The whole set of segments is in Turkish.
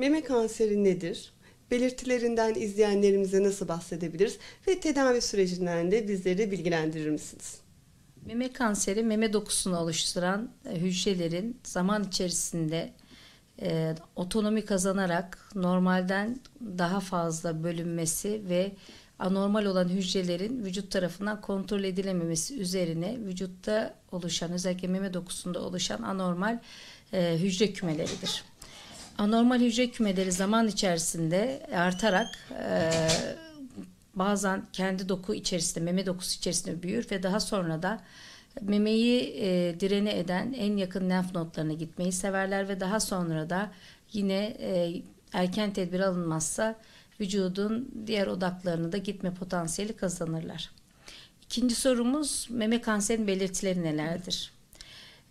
Meme kanseri nedir? Belirtilerinden izleyenlerimize nasıl bahsedebiliriz ve tedavi sürecinden de bizleri bilgilendirir misiniz? Meme kanseri meme dokusunu oluşturan e, hücrelerin zaman içerisinde e, otonomi kazanarak normalden daha fazla bölünmesi ve anormal olan hücrelerin vücut tarafından kontrol edilememesi üzerine vücutta oluşan özellikle meme dokusunda oluşan anormal e, hücre kümeleridir. Anormal hücre kümeleri zaman içerisinde artarak e, bazen kendi doku içerisinde, meme dokusu içerisinde büyür ve daha sonra da memeyi e, direne eden en yakın lenf notlarına gitmeyi severler ve daha sonra da yine e, erken tedbir alınmazsa vücudun diğer odaklarını da gitme potansiyeli kazanırlar. İkinci sorumuz meme kanserinin belirtileri nelerdir?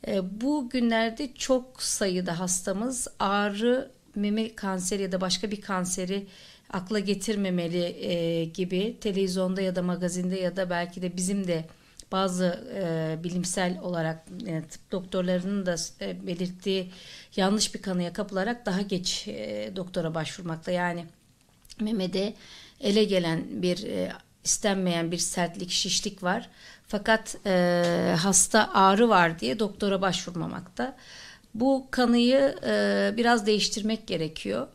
E, bu günlerde çok sayıda hastamız ağrı, meme kanseri ya da başka bir kanseri akla getirmemeli e, gibi televizyonda ya da magazinde ya da belki de bizim de bazı e, bilimsel olarak e, tıp doktorlarının da e, belirttiği yanlış bir kanıya kapılarak daha geç e, doktora başvurmakta. Yani memede ele gelen bir e, istenmeyen bir sertlik, şişlik var. Fakat e, hasta ağrı var diye doktora başvurmamakta. Bu kanıyı e, biraz değiştirmek gerekiyor.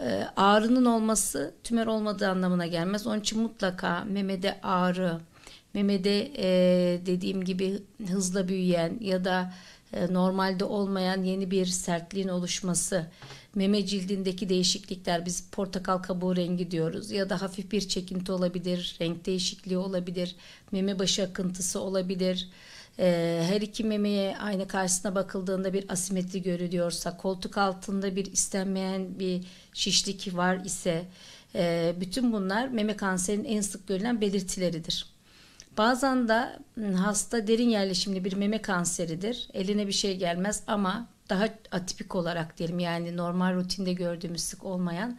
E, ağrının olması tümör olmadığı anlamına gelmez. Onun için mutlaka memede ağrı, memede e, dediğim gibi hızla büyüyen ya da e, normalde olmayan yeni bir sertliğin oluşması, meme cildindeki değişiklikler biz portakal kabuğu rengi diyoruz ya da hafif bir çekinti olabilir, renk değişikliği olabilir, meme başı akıntısı olabilir. E, her iki memeye aynı karşısına bakıldığında bir asimetri görülüyorsa, koltuk altında bir istenmeyen bir şişlik var ise e, bütün bunlar meme kanserinin en sık görülen belirtileridir. Bazen de hmm, hasta derin yerleşimli bir meme kanseridir. Eline bir şey gelmez ama daha atipik olarak diyelim yani normal rutinde gördüğümüz sık olmayan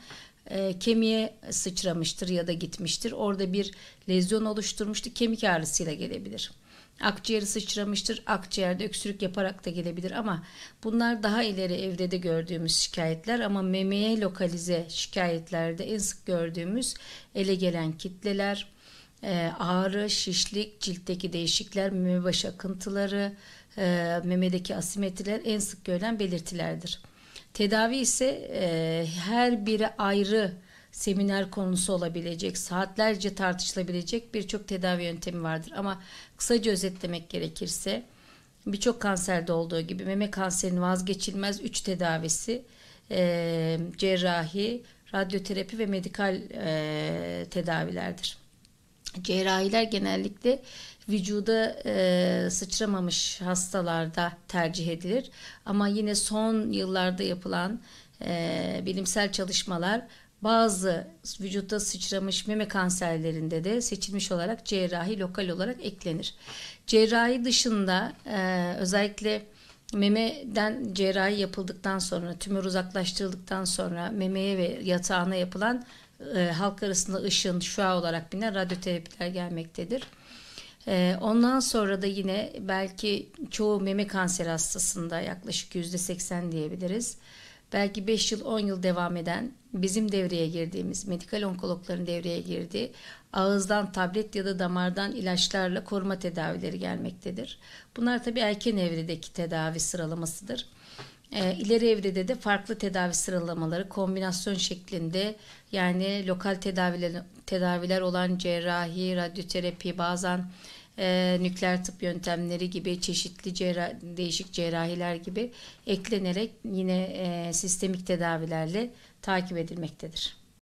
e, kemiğe sıçramıştır ya da gitmiştir. Orada bir lezyon oluşturmuştur. Kemik ağrısıyla gelebilir. Akciğeri sıçramıştır. Akciğerde öksürük yaparak da gelebilir ama bunlar daha ileri evrede gördüğümüz şikayetler ama memeye lokalize şikayetlerde en sık gördüğümüz ele gelen kitleler, ee, ağrı, şişlik, ciltteki değişikler, meme baş akıntıları, e, memedeki asimetriler en sık görülen belirtilerdir. Tedavi ise e, her biri ayrı seminer konusu olabilecek, saatlerce tartışılabilecek birçok tedavi yöntemi vardır. Ama kısaca özetlemek gerekirse birçok kanserde olduğu gibi meme kanserinin vazgeçilmez 3 tedavisi e, cerrahi, radyoterapi ve medikal e, tedavilerdir cerrahiler genellikle vücuda e, sıçramamış hastalarda tercih edilir. Ama yine son yıllarda yapılan e, bilimsel çalışmalar bazı vücutta sıçramış meme kanserlerinde de seçilmiş olarak cerrahi lokal olarak eklenir. Cerrahi dışında e, özellikle memeden cerrahi yapıldıktan sonra tümör uzaklaştırıldıktan sonra memeye ve yatağına yapılan e, halk arasında ışın, şua olarak bilinen radyoterapiler gelmektedir. E, ondan sonra da yine belki çoğu meme kanseri hastasında yaklaşık yüzde seksen diyebiliriz. Belki 5 yıl 10 yıl devam eden bizim devreye girdiğimiz medikal onkologların devreye girdiği ağızdan tablet ya da damardan ilaçlarla koruma tedavileri gelmektedir. Bunlar tabii erken evredeki tedavi sıralamasıdır. E, ileri evrede de farklı tedavi sıralamaları kombinasyon şeklinde yani lokal tedaviler, tedaviler olan cerrahi, radyoterapi, bazen e, nükleer tıp yöntemleri gibi çeşitli cerrah, değişik cerrahiler gibi eklenerek yine e, sistemik tedavilerle takip edilmektedir.